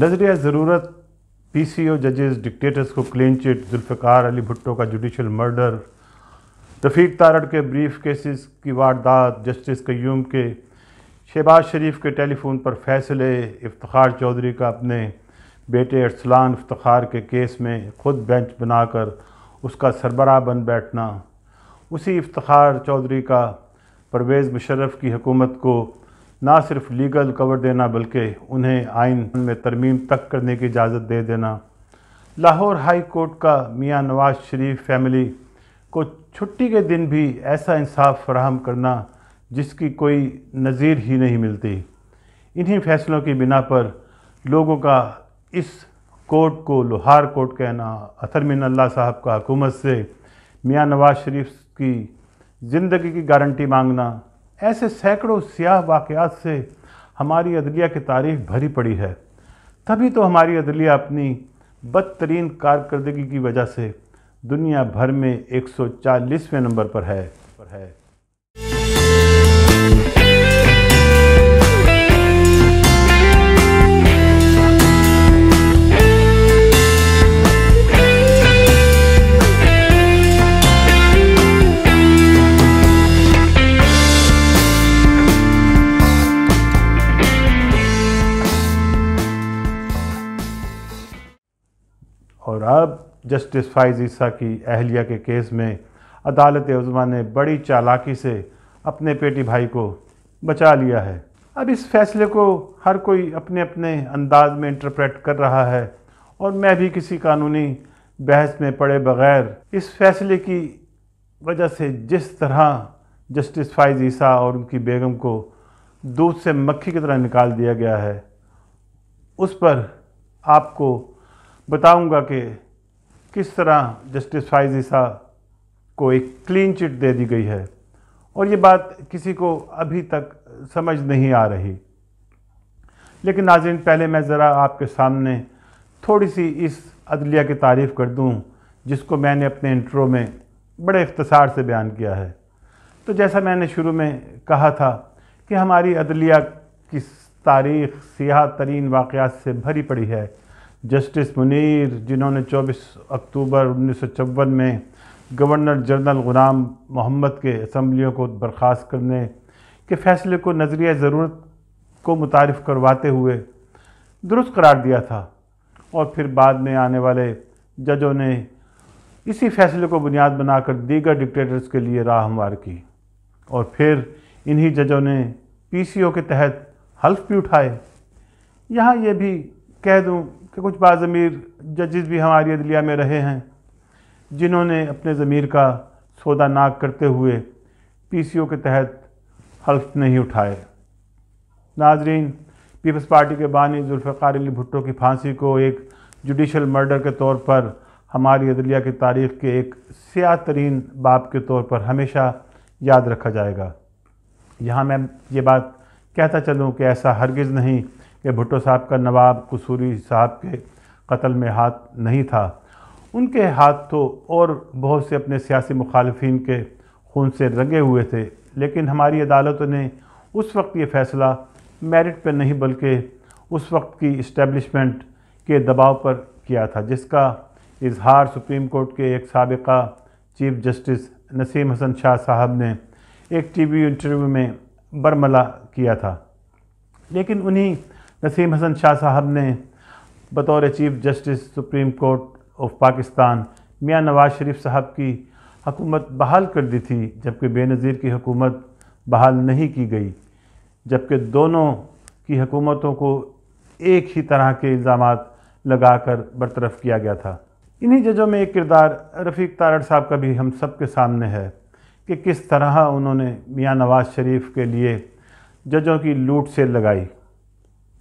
नजरिया ज़रूरत P C ओ जजेस डिक्टेटर्स को क्लीन चिट जुल्फ़ार अली भुट्टो का जुडिशल मर्डर रफ़ीक तारड़ के ब्रीफ केसेस की वारदात जस्टिस कयूम के शहबाज शरीफ के टेलीफोन पर फैसले इफ्तार चौधरी का अपने बेटे अरसलान इफ्तार के केस में ख़ुद बेंच बनाकर उसका सरबरा बन बैठना उसी इफ्तार चौधरी का परवेज़ मुशर्रफ की हुकूमत को ना सिर्फ लीगल कवर देना बल्कि उन्हें आइन में तरमीम तक करने की इजाज़त दे देना लाहौर हाई कोर्ट का मियां नवाज शरीफ फैमिली को छुट्टी के दिन भी ऐसा इंसाफ फराहम करना जिसकी कोई नज़ीर ही नहीं मिलती इन्हीं फैसलों की बिना पर लोगों का इस कोर्ट को लोहार कोर्ट कहना अतर मिन अल्लाह साहब का हुकूमत से मियां नवाज शरीफ की ज़िंदगी की गारंटी मांगना ऐसे सैकड़ों सियाह वाक़ात से हमारी अदलिया की तारीफ भरी पड़ी है तभी तो हमारी अदलिया अपनी बदतरीन कारकर्दगी की वजह से दुनिया भर में 140वें नंबर पर है पर है और अब जस्टिस फाइज ईसा की अहलिया के केस में अदालत उज़मा ने बड़ी चालाकी से अपने पेटी भाई को बचा लिया है अब इस फैसले को हर कोई अपने अपने अंदाज में इंटरप्रेट कर रहा है और मैं भी किसी कानूनी बहस में पड़े बगैर इस फैसले की वजह से जिस तरह जस्टिस फाइज ईसा और उनकी बेगम को दूध से मक्खी की तरह निकाल दिया गया है उस पर आपको बताऊंगा कि किस तरह जस्टिस फाइज को एक क्लीन चिट दे दी गई है और ये बात किसी को अभी तक समझ नहीं आ रही लेकिन नाजिन पहले मैं ज़रा आपके सामने थोड़ी सी इस अदलिया की तारीफ़ कर दूं जिसको मैंने अपने इंट्रो में बड़े इख्तसार से बयान किया है तो जैसा मैंने शुरू में कहा था कि हमारी अदलिया की तारीख सियाह तरीन वाक़ात से भरी पड़ी है जस्टिस मुनीर जिन्होंने 24 अक्टूबर उन्नीस में गवर्नर जनरल ग़ुलाम मोहम्मद के असम्बलियों को बर्खास्त करने के फ़ैसले को नजरिया ज़रूरत को मुतारफ़ करवाते हुए दुरुस्त करार दिया था और फिर बाद में आने वाले जजों ने इसी फैसले को बुनियाद बनाकर दीगर डिक्टेटर्स के लिए राह हमवार की और फिर इन्हीं जजों ने पीसीओ के तहत हल्फ भी उठाए यहाँ ये भी कह दूँ कि कुछ बाज़मीर जजेस भी हमारी अदलिया में रहे हैं जिन्होंने अपने ज़मीर का सौदा नाक करते हुए पीसीओ के तहत हल्फ नहीं उठाए नाजरीन पीपल्स पार्टी के बानी जुल्फ़ार अली भुट्टो की फांसी को एक जुडिशल मर्डर के तौर पर हमारी अदलिया की तारीख़ के एक सियाह तरीन बाप के तौर पर हमेशा याद रखा जाएगा यहाँ मैं ये बात कहता चलूँ कि ऐसा हरगिज़ नहीं कि भुट्टो साहब का नवाब कसूरी साहब के कत्ल में हाथ नहीं था उनके हाथ तो और बहुत से अपने सियासी मुखालफन के खून से रंगे हुए थे लेकिन हमारी अदालतों ने उस वक्त ये फ़ैसला मेरिट पर नहीं बल्कि उस वक्त की इस्टेबलिशमेंट के दबाव पर किया था जिसका इजहार सुप्रीम कोर्ट के एक सबका चीफ जस्टिस नसीम हसन शाह साहब ने एक टीवी इंटरव्यू में बरमला किया था लेकिन उन्हीं नसीम हसन शाह साहब ने बतौर chief justice supreme court of Pakistan मियाँ नवाज शरीफ साहब की हकूमत बहाल कर दी थी जबकि बेनज़ीर की हकूमत बहाल नहीं की गई जबकि दोनों की हकूमतों को एक ही तरह के इल्ज़ाम लगाकर बरतरफ किया गया था इन्हीं जजों में एक किरदार रफ़ीक तारड़ साहब का भी हम सब के सामने है कि किस तरह उन्होंने मियाँ नवाज शरीफ के लिए जजों की लूट सेल लगाई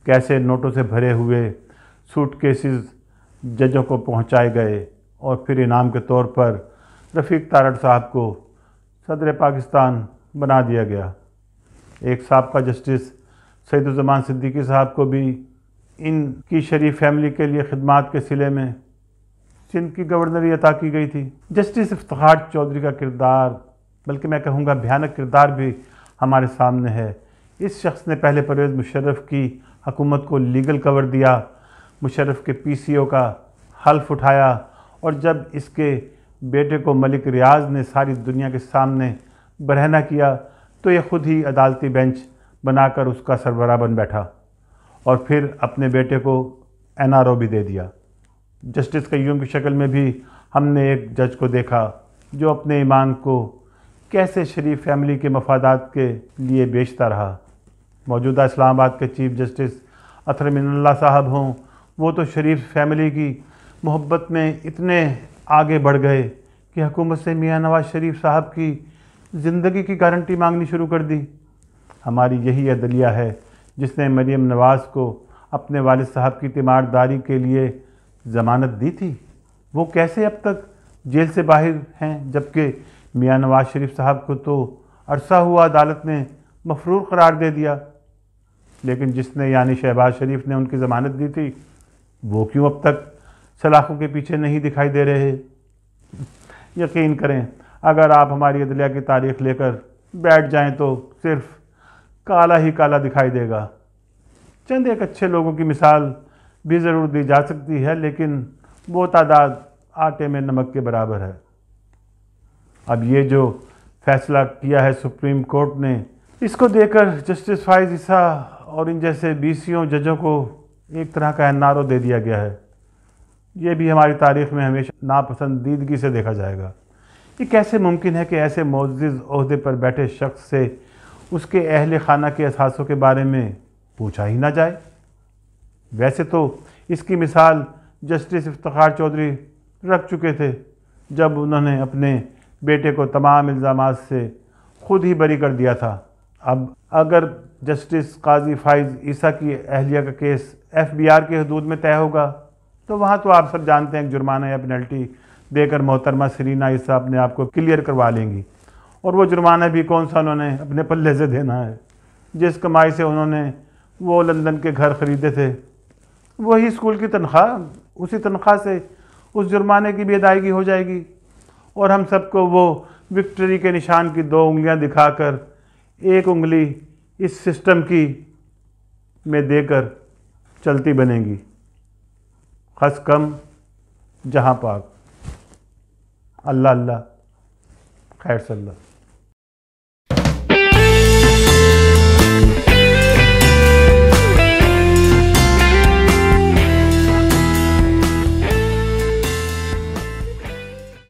कैसे नोटों से भरे हुए सूट केसेस जजों को पहुंचाए गए और फिर इनाम के तौर पर रफ़ीक तारड़ साहब को सदर पाकिस्तान बना दिया गया एक सबका जस्टिस सैदुलज़मान सिद्दीकी साहब को भी इनकी शरीफ फैमिली के लिए खदमात के सिले में सिंध की गवर्नरी अता की गई थी जस्टिस इफ्तार चौधरी का किरदार बल्कि मैं कहूँगा भयानक किरदार भी हमारे सामने है इस शख्स ने पहले परवेज़ मुशर्रफ की हुकूमत को लीगल कवर दिया मुशरफ के पीसीओ का हल्फ उठाया और जब इसके बेटे को मलिक रियाज ने सारी दुनिया के सामने बरहना किया तो ये ख़ुद ही अदालती बेंच बनाकर उसका सरबरा बन बैठा और फिर अपने बेटे को ओ भी दे दिया जस्टिस कयूम की शक्ल में भी हमने एक जज को देखा जो अपने ईमान को कैसे शरीफ फैमिली के मफादात के लिए बेचता रहा मौजूदा इस्लामाबाद के चीफ जस्टिस अथर मिनल्ला साहब हों वो तो शरीफ फैमिली की मोहब्बत में इतने आगे बढ़ गए कि हुकूमत से मियाँ नवाज शरीफ साहब की ज़िंदगी की गारंटी मांगनी शुरू कर दी हमारी यही अदलिया है जिसने मरीम नवाज़ को अपने वाल साहब की तीमारदारी के लिए ज़मानत दी थी वो कैसे अब तक जेल से बाहर हैं जबकि मियाँ नवाज शरीफ साहब को तो अरसा हुआ अदालत ने मफरूर करार दे दिया लेकिन जिसने यानी शहबाज शरीफ ने उनकी ज़मानत दी थी वो क्यों अब तक सलाखों के पीछे नहीं दिखाई दे रहे यकीन करें अगर आप हमारी अदलिया की तारीख लेकर बैठ जाएं तो सिर्फ काला ही काला दिखाई देगा चंद एक अच्छे लोगों की मिसाल भी ज़रूर दी जा सकती है लेकिन वो तादाद आटे में नमक के बराबर है अब ये जो फैसला किया है सुप्रीम कोर्ट ने इसको देकर जस्टिस फाइज ईसा और इन जैसे बीसियों जजों को एक तरह का एन दे दिया गया है ये भी हमारी तारीख में हमेशा नापसंदीदगी से देखा जाएगा ये कैसे मुमकिन है कि ऐसे मोजिज़ अहदे पर बैठे शख्स से उसके अहल खाना के असासों के बारे में पूछा ही ना जाए वैसे तो इसकी मिसाल जस्टिस इफ्तार चौधरी रख चुके थे जब उन्होंने अपने बेटे को तमाम इल्ज़ाम से खुद ही बरी कर दिया था अब अगर जस्टिस काजी फाइज ईसा की अहलिया का केस एफबीआर के हदूद में तय होगा तो वहाँ तो आप सब जानते हैं जुर्माना या पेनल्टी देकर मोहतरमा सरीना ईसा अपने आप को क्लियर करवा लेंगी और वो जुर्माना भी कौन सा उन्होंने अपने पल्ले से देना है जिस कमाई से उन्होंने वो लंदन के घर ख़रीदे थे वही स्कूल की तनख्वाह उसी तनख्वाह से उस जुर्माने की भी अदायगी हो जाएगी और हम सबको वो विक्ट्री के निशान की दो उंगलियां दिखाकर एक उंगली इस सिस्टम की में देकर चलती बनेगी हस कम जहाँ पाक अल्लाह अल्लाह खैर सल्ला